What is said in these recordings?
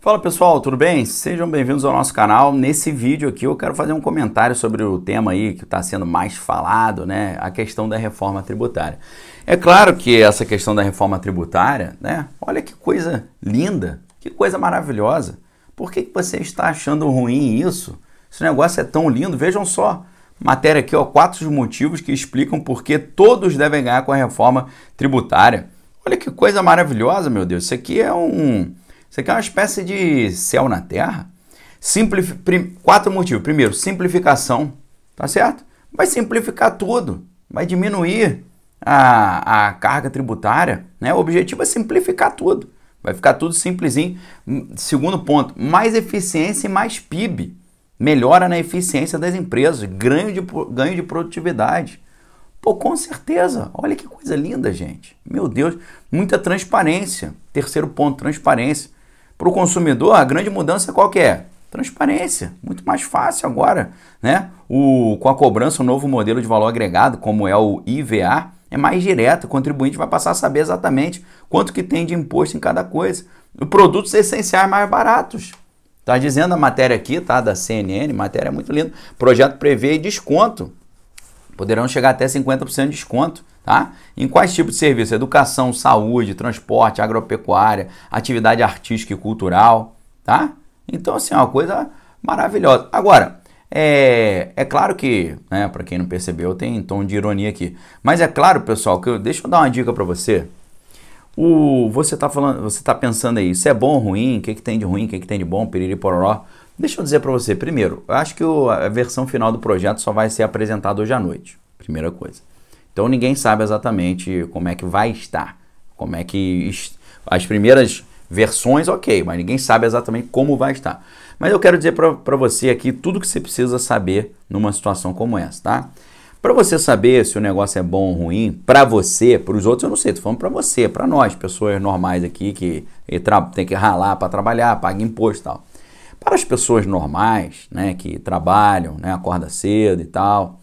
Fala pessoal, tudo bem? Sejam bem-vindos ao nosso canal. Nesse vídeo aqui eu quero fazer um comentário sobre o tema aí que está sendo mais falado, né? A questão da reforma tributária. É claro que essa questão da reforma tributária, né? Olha que coisa linda, que coisa maravilhosa. Por que, que você está achando ruim isso? Esse negócio é tão lindo, vejam só. Matéria aqui, ó, quatro motivos que explicam por que todos devem ganhar com a reforma tributária. Olha que coisa maravilhosa, meu Deus. Isso aqui é um isso aqui é uma espécie de céu na terra. quatro motivos. Primeiro, simplificação, tá certo? Vai simplificar tudo, vai diminuir a, a carga tributária, né? O objetivo é simplificar tudo. Vai ficar tudo simplesinho. Hum, segundo ponto, mais eficiência e mais PIB. Melhora na eficiência das empresas, ganho de, ganho de produtividade. Pô, com certeza. Olha que coisa linda, gente. Meu Deus, muita transparência. Terceiro ponto, transparência. Para o consumidor, a grande mudança é qual que é? Transparência, muito mais fácil agora, né? O, com a cobrança, o novo modelo de valor agregado, como é o IVA, é mais direto, o contribuinte vai passar a saber exatamente quanto que tem de imposto em cada coisa. E produtos essenciais mais baratos. Tá dizendo a matéria aqui, tá? Da CNN, matéria muito linda. Projeto prevê desconto. Poderão chegar até 50% de desconto Tá? Em quais tipos de serviço? Educação, saúde, transporte, agropecuária, atividade artística e cultural, tá? Então, assim, é uma coisa maravilhosa. Agora, é, é claro que, né, para quem não percebeu, tem tom de ironia aqui. Mas é claro, pessoal, que eu, deixa eu dar uma dica para você. O, você tá falando, você tá pensando aí, isso é bom ou ruim? O que, que tem de ruim? O que, que tem de bom? Piriri pororó. Deixa eu dizer para você, primeiro, eu acho que o, a versão final do projeto só vai ser apresentada hoje à noite. Primeira coisa. Então ninguém sabe exatamente como é que vai estar, como é que as primeiras versões, ok, mas ninguém sabe exatamente como vai estar. Mas eu quero dizer para você aqui tudo que você precisa saber numa situação como essa, tá? Para você saber se o negócio é bom ou ruim, para você, para os outros eu não sei, tô falando para você, para nós, pessoas normais aqui que tem que ralar para trabalhar, paga imposto e tal. Para as pessoas normais, né, que trabalham, né, acorda cedo e tal,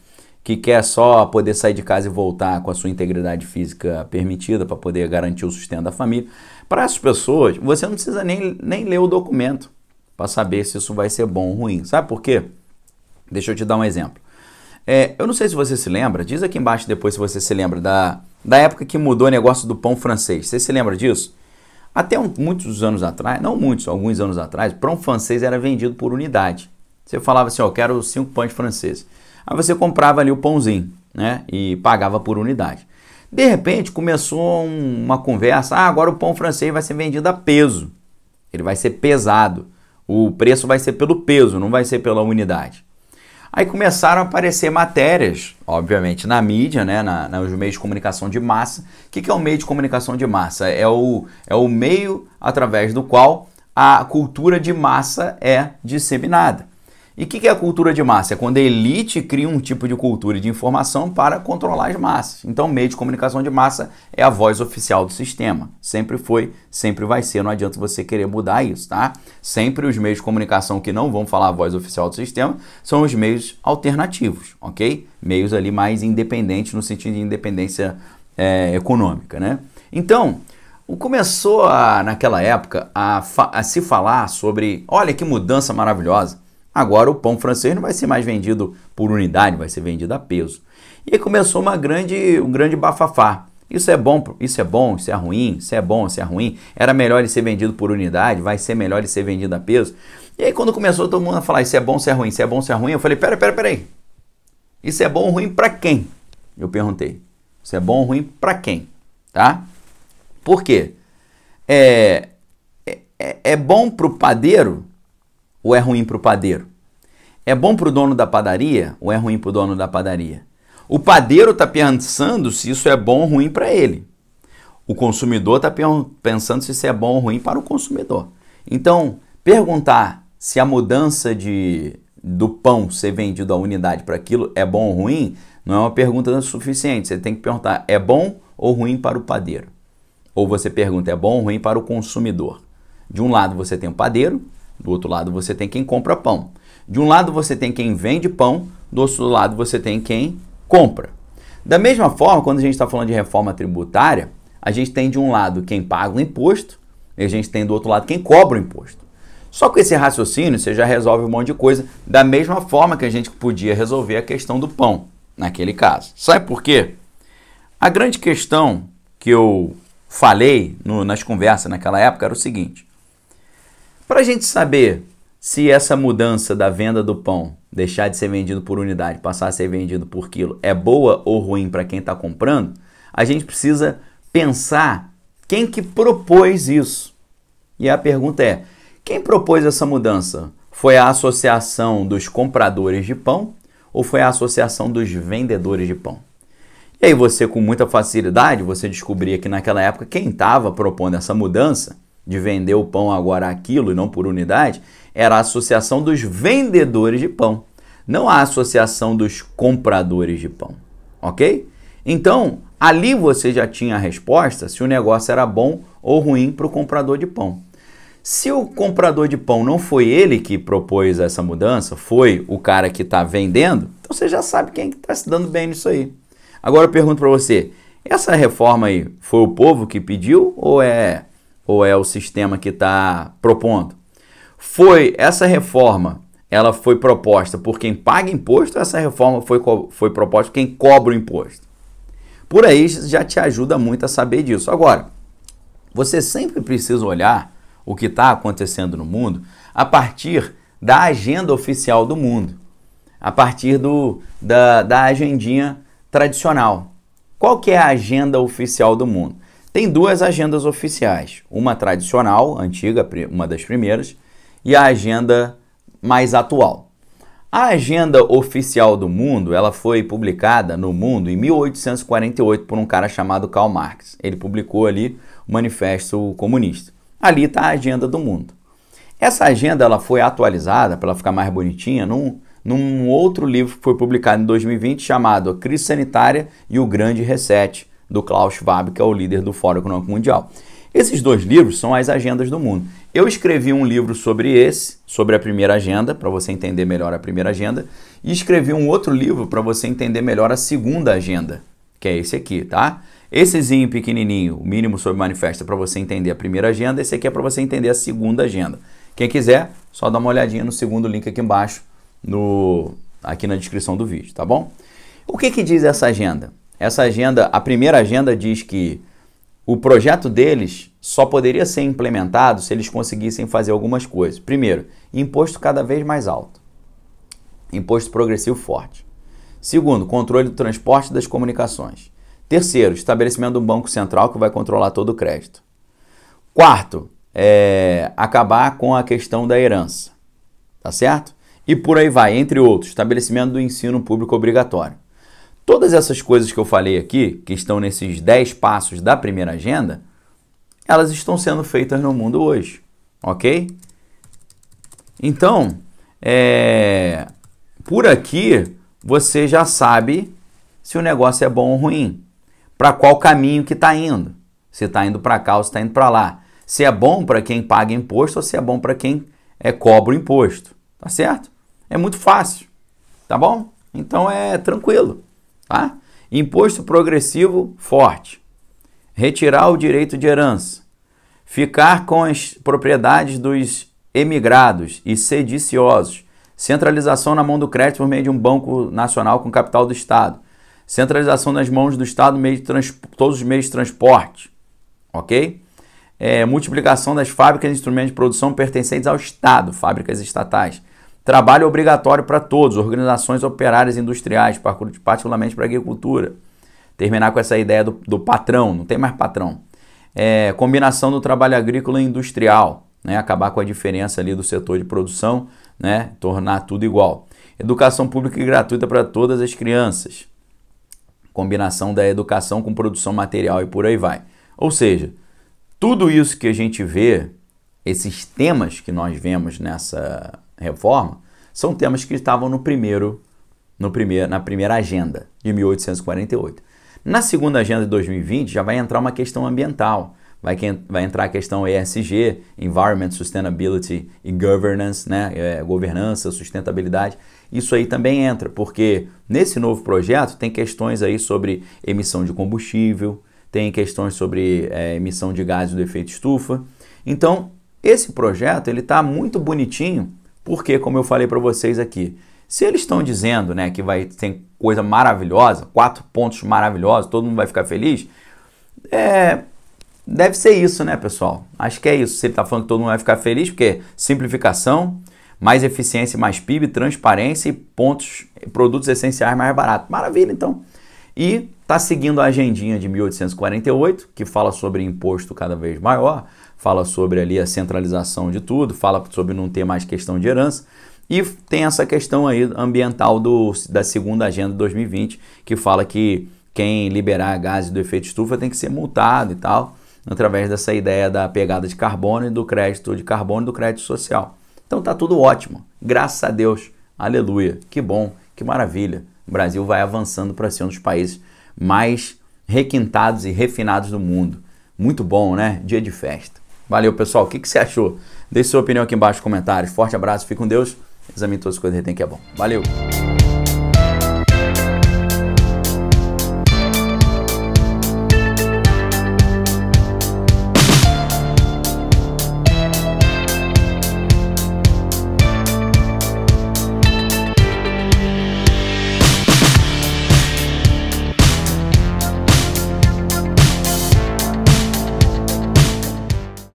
que quer só poder sair de casa e voltar com a sua integridade física permitida para poder garantir o sustento da família. Para essas pessoas, você não precisa nem, nem ler o documento para saber se isso vai ser bom ou ruim. Sabe por quê? Deixa eu te dar um exemplo. É, eu não sei se você se lembra, diz aqui embaixo depois se você se lembra da, da época que mudou o negócio do pão francês. Você se lembra disso? Até um, muitos anos atrás, não muitos, alguns anos atrás, pão francês era vendido por unidade. Você falava assim, ó, oh, quero cinco pães franceses. Aí você comprava ali o pãozinho, né? E pagava por unidade. De repente começou uma conversa: ah, agora o pão francês vai ser vendido a peso. Ele vai ser pesado. O preço vai ser pelo peso, não vai ser pela unidade. Aí começaram a aparecer matérias, obviamente, na mídia, né, na, nos meios de comunicação de massa. O que, que é o um meio de comunicação de massa? É o, é o meio através do qual a cultura de massa é disseminada. E o que, que é a cultura de massa? É quando a elite cria um tipo de cultura e de informação para controlar as massas. Então, meio de comunicação de massa é a voz oficial do sistema. Sempre foi, sempre vai ser. Não adianta você querer mudar isso, tá? Sempre os meios de comunicação que não vão falar a voz oficial do sistema são os meios alternativos, ok? Meios ali mais independentes no sentido de independência é, econômica, né? Então, começou a, naquela época a, a se falar sobre, olha que mudança maravilhosa Agora o pão francês não vai ser mais vendido por unidade, vai ser vendido a peso. E aí começou uma grande, um grande bafafá. Isso é bom, isso é bom, isso é ruim, isso é bom, isso é ruim. Era melhor ele ser vendido por unidade, vai ser melhor ele ser vendido a peso. E aí quando começou todo mundo a falar isso é bom, isso é ruim, isso é bom, isso é ruim, eu falei, pera, pera, pera aí. Isso é bom ou ruim para quem? Eu perguntei. Isso é bom ou ruim para quem? Tá? Por quê? É, é, é, é bom para o padeiro ou é ruim para o padeiro? É bom para o dono da padaria ou é ruim para o dono da padaria? O padeiro está pensando se isso é bom ou ruim para ele. O consumidor está pensando se isso é bom ou ruim para o consumidor. Então, perguntar se a mudança de, do pão ser vendido à unidade para aquilo é bom ou ruim não é uma pergunta suficiente. Você tem que perguntar: é bom ou ruim para o padeiro? Ou você pergunta: é bom ou ruim para o consumidor? De um lado você tem o padeiro, do outro lado você tem quem compra pão. De um lado você tem quem vende pão, do outro lado você tem quem compra. Da mesma forma, quando a gente está falando de reforma tributária, a gente tem de um lado quem paga o imposto e a gente tem do outro lado quem cobra o imposto. Só com esse raciocínio você já resolve um monte de coisa da mesma forma que a gente podia resolver a questão do pão naquele caso. Sabe por quê? A grande questão que eu falei no, nas conversas naquela época era o seguinte: para a gente saber se essa mudança da venda do pão, deixar de ser vendido por unidade, passar a ser vendido por quilo, é boa ou ruim para quem está comprando, a gente precisa pensar quem que propôs isso. E a pergunta é: quem propôs essa mudança? Foi a Associação dos Compradores de Pão ou foi a Associação dos Vendedores de Pão? E aí você, com muita facilidade, você descobria que naquela época quem estava propondo essa mudança de vender o pão agora aquilo e não por unidade, era a associação dos vendedores de pão, não a associação dos compradores de pão, ok? Então, ali você já tinha a resposta se o negócio era bom ou ruim para o comprador de pão. Se o comprador de pão não foi ele que propôs essa mudança, foi o cara que está vendendo, então você já sabe quem é está se dando bem nisso aí. Agora eu pergunto para você, essa reforma aí foi o povo que pediu ou é ou é o sistema que está propondo. Foi essa reforma, ela foi proposta por quem paga imposto, essa reforma foi, foi proposta por quem cobra o imposto. Por aí já te ajuda muito a saber disso. Agora, você sempre precisa olhar o que está acontecendo no mundo a partir da agenda oficial do mundo, a partir do, da, da agendinha tradicional. Qual que é a agenda oficial do mundo? Tem duas agendas oficiais, uma tradicional, antiga, uma das primeiras, e a agenda mais atual. A agenda oficial do mundo, ela foi publicada no mundo em 1848 por um cara chamado Karl Marx. Ele publicou ali o Manifesto Comunista. Ali está a agenda do mundo. Essa agenda ela foi atualizada para ficar mais bonitinha num, num outro livro que foi publicado em 2020 chamado A Crise Sanitária e o Grande Reset, do Klaus Schwab, que é o líder do Fórum Econômico Mundial. Esses dois livros são as agendas do mundo. Eu escrevi um livro sobre esse, sobre a primeira agenda, para você entender melhor a primeira agenda, e escrevi um outro livro para você entender melhor a segunda agenda, que é esse aqui, tá? Essezinho pequenininho, o mínimo sobre manifesto, é para você entender a primeira agenda, esse aqui é para você entender a segunda agenda. Quem quiser, só dá uma olhadinha no segundo link aqui embaixo, no aqui na descrição do vídeo, tá bom? O que que diz essa agenda? Essa agenda, a primeira agenda diz que o projeto deles só poderia ser implementado se eles conseguissem fazer algumas coisas. Primeiro, imposto cada vez mais alto. Imposto progressivo forte. Segundo, controle do transporte e das comunicações. Terceiro, estabelecimento de um banco central que vai controlar todo o crédito. Quarto, é, acabar com a questão da herança. Tá certo? E por aí vai, entre outros, estabelecimento do ensino público obrigatório. Todas essas coisas que eu falei aqui, que estão nesses 10 passos da primeira agenda, elas estão sendo feitas no mundo hoje, ok? Então, é... por aqui você já sabe se o negócio é bom ou ruim, para qual caminho que está indo, se está indo para cá ou se está indo para lá, se é bom para quem paga imposto ou se é bom para quem é, cobra o imposto, tá certo? É muito fácil, tá bom? Então é tranquilo. Tá? Imposto progressivo forte. Retirar o direito de herança. Ficar com as propriedades dos emigrados e sediciosos. Centralização na mão do crédito por meio de um banco nacional com capital do Estado. Centralização nas mãos do Estado, meio de todos os meios de transporte. Ok? É, multiplicação das fábricas e instrumentos de produção pertencentes ao Estado, fábricas estatais. Trabalho obrigatório para todos, organizações operárias industriais, particularmente para agricultura. Terminar com essa ideia do, do patrão, não tem mais patrão. É, combinação do trabalho agrícola e industrial, né? acabar com a diferença ali do setor de produção, né? tornar tudo igual. Educação pública e gratuita para todas as crianças. Combinação da educação com produção material e por aí vai. Ou seja, tudo isso que a gente vê, esses temas que nós vemos nessa reforma são temas que estavam no primeiro, no primeiro, na primeira agenda de 1848. Na segunda agenda de 2020 já vai entrar uma questão ambiental, vai, que, vai entrar a questão ESG, Environment, Sustainability e Governance, né? É, governança, sustentabilidade. Isso aí também entra, porque nesse novo projeto tem questões aí sobre emissão de combustível, tem questões sobre é, emissão de gases do efeito estufa. Então, esse projeto ele está muito bonitinho porque, como eu falei para vocês aqui, se eles estão dizendo né, que vai ter coisa maravilhosa, quatro pontos maravilhosos, todo mundo vai ficar feliz, é, deve ser isso, né, pessoal? Acho que é isso. Se ele está falando que todo mundo vai ficar feliz, porque simplificação, mais eficiência, mais PIB, transparência e pontos, produtos essenciais mais baratos. Maravilha, então. E está seguindo a agendinha de 1848, que fala sobre imposto cada vez maior fala sobre ali a centralização de tudo, fala sobre não ter mais questão de herança. E tem essa questão aí ambiental do, da segunda agenda de 2020, que fala que quem liberar gases do efeito estufa tem que ser multado e tal, através dessa ideia da pegada de carbono e do crédito de carbono e do crédito social. Então tá tudo ótimo. Graças a Deus. Aleluia. Que bom, que maravilha. O Brasil vai avançando para ser um dos países mais requintados e refinados do mundo. Muito bom, né? Dia de festa. Valeu, pessoal. O que, que você achou? Deixe sua opinião aqui embaixo nos comentários. Forte abraço, fique com Deus. Examine todas as coisas que tem que é bom. Valeu!